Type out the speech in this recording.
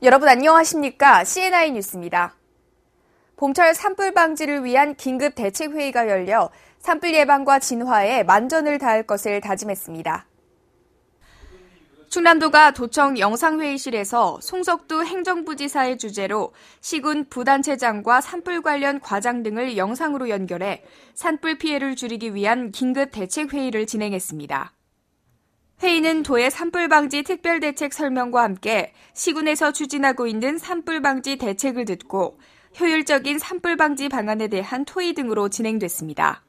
여러분 안녕하십니까? CNI 뉴스입니다. 봄철 산불 방지를 위한 긴급 대책 회의가 열려 산불 예방과 진화에 만전을 다할 것을 다짐했습니다. 충남도가 도청 영상회의실에서 송석두 행정부지사의 주재로 시군 부단체장과 산불 관련 과장 등을 영상으로 연결해 산불 피해를 줄이기 위한 긴급 대책 회의를 진행했습니다. 회의는 도의 산불 방지 특별 대책 설명과 함께 시군에서 추진하고 있는 산불 방지 대책을 듣고 효율적인 산불 방지 방안에 대한 토의 등으로 진행됐습니다.